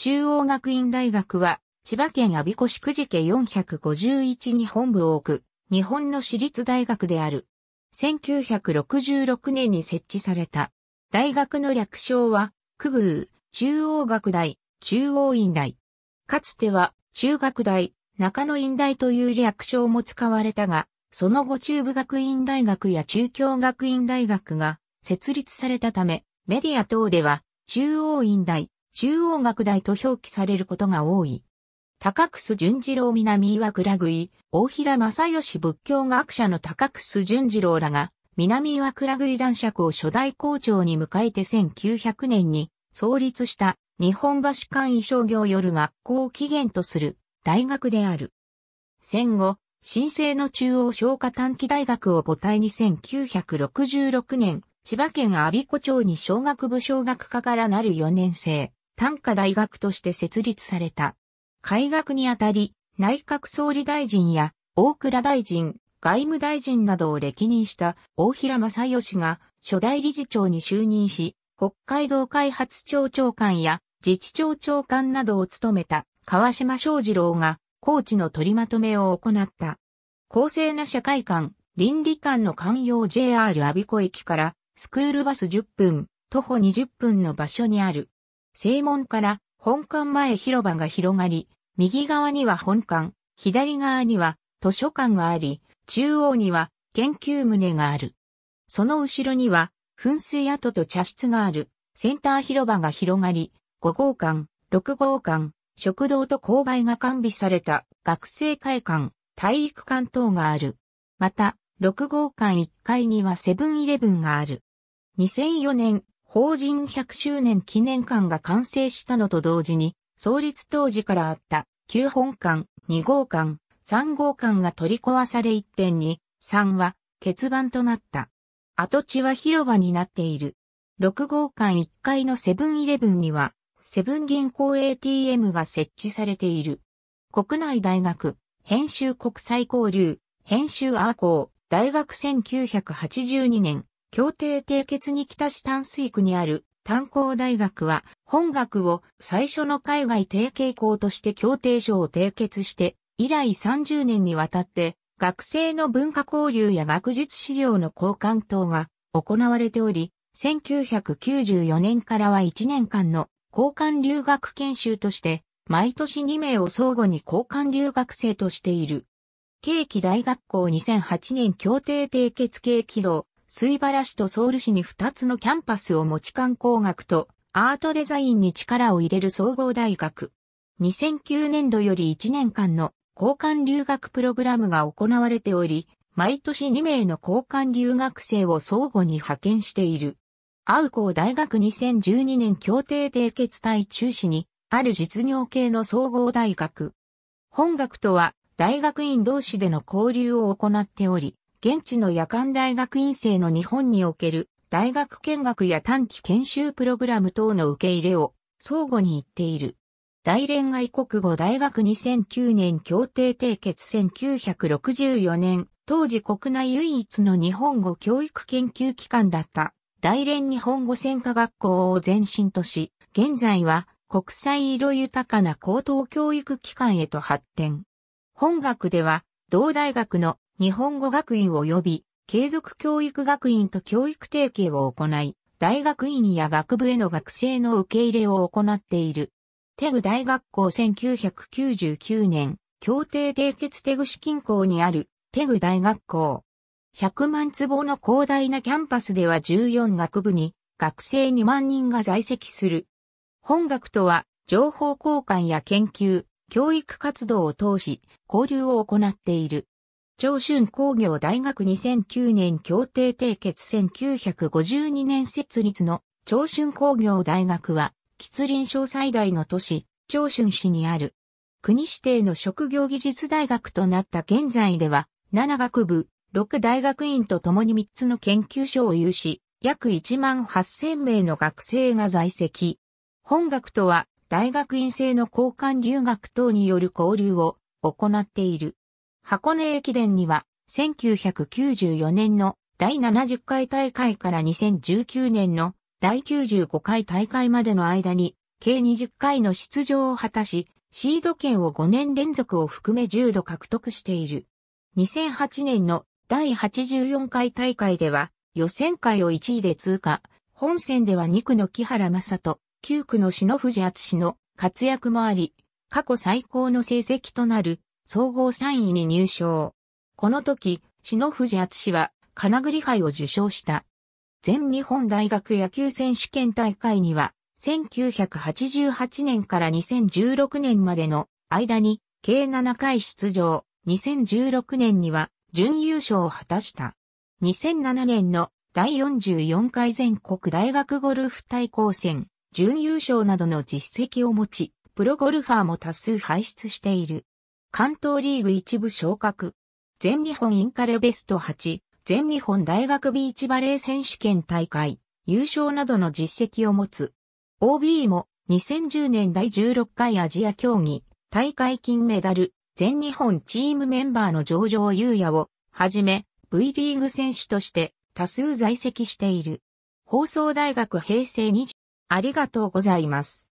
中央学院大学は、千葉県阿鼻子市久慈家451に本部を置く、日本の私立大学である。1966年に設置された。大学の略称は、区宮、中央学大、中央院大。かつては、中学大、中野院大という略称も使われたが、その後中部学院大学や中京学院大学が設立されたため、メディア等では、中央院大、中央学大と表記されることが多い。高楠淳次郎南岩倉食大平正義仏教学者の高楠淳次郎らが、南岩倉食男爵を初代校長に迎えて1900年に創立した日本橋簡易商業よる学校を起源とする大学である。戦後、新生の中央商科短期大学を母体に1966年、千葉県阿鼻子町に小学部小学科からなる4年生、短科大学として設立された。改革にあたり、内閣総理大臣や大倉大臣、外務大臣などを歴任した大平正義が初代理事長に就任し、北海道開発庁長官や自治庁長官などを務めた川島昌二郎が高知の取りまとめを行った。公正な社会観、倫理観の寛容 JR 阿鼻子駅からスクールバス10分、徒歩20分の場所にある正門から本館前広場が広がり、右側には本館、左側には図書館があり、中央には研究棟がある。その後ろには噴水跡と茶室がある、センター広場が広がり、5号館、6号館、食堂と勾配が完備された学生会館、体育館等がある。また、6号館1階にはセブンイレブンがある。2004年、法人100周年記念館が完成したのと同時に、創立当時からあった9本館、2号館、3号館が取り壊され1に、3は欠番となった。跡地は広場になっている。6号館1階のセブンイレブンには、セブン銀行 ATM が設置されている。国内大学、編集国際交流、編集アーコー、大学1982年、協定締結に北市淡水区にある炭鉱大学は本学を最初の海外提携校として協定書を締結して以来30年にわたって学生の文化交流や学術資料の交換等が行われており、1994年からは1年間の交換留学研修として毎年2名を相互に交換留学生としている。慶気大学校2008年協定締結系軌道水原市とソウル市に2つのキャンパスを持ち観光学とアートデザインに力を入れる総合大学。2009年度より1年間の交換留学プログラムが行われており、毎年2名の交換留学生を相互に派遣している。アウコー大学2012年協定締結対中止に、ある実業系の総合大学。本学とは、大学院同士での交流を行っており、現地の夜間大学院生の日本における大学見学や短期研修プログラム等の受け入れを相互に言っている。大連外国語大学2009年協定締結1964年、当時国内唯一の日本語教育研究機関だった大連日本語専科学校を前身とし、現在は国際色豊かな高等教育機関へと発展。本学では同大学の日本語学院及び継続教育学院と教育提携を行い、大学院や学部への学生の受け入れを行っている。テグ大学校1999年、協定締結テグ市近郊にあるテグ大学校。100万坪の広大なキャンパスでは14学部に学生2万人が在籍する。本学とは情報交換や研究、教育活動を通し交流を行っている。長春工業大学2009年協定締結1952年設立の長春工業大学は、吉林省最大の都市、長春市にある。国指定の職業技術大学となった現在では、7学部、6大学院と共に3つの研究所を有し、約1万8000名の学生が在籍。本学とは、大学院生の交換留学等による交流を行っている。箱根駅伝には、1994年の第70回大会から2019年の第95回大会までの間に、計20回の出場を果たし、シード権を5年連続を含め10度獲得している。2008年の第84回大会では、予選会を1位で通過、本戦では2区の木原正人、9区の篠藤厚の活躍もあり、過去最高の成績となる総合3位に入賞。この時、篠藤厚は金栗杯を受賞した。全日本大学野球選手権大会には、1988年から2016年までの間に計7回出場、2016年には準優勝を果たした。2007年の第44回全国大学ゴルフ対抗戦、準優勝などの実績を持ち、プロゴルファーも多数輩出している。関東リーグ一部昇格。全日本インカレベスト8、全日本大学ビーチバレー選手権大会、優勝などの実績を持つ。OB も2010年第16回アジア競技、大会金メダル、全日本チームメンバーの上場優也を、はじめ、V リーグ選手として多数在籍している。放送大学平成2 0ありがとうございます。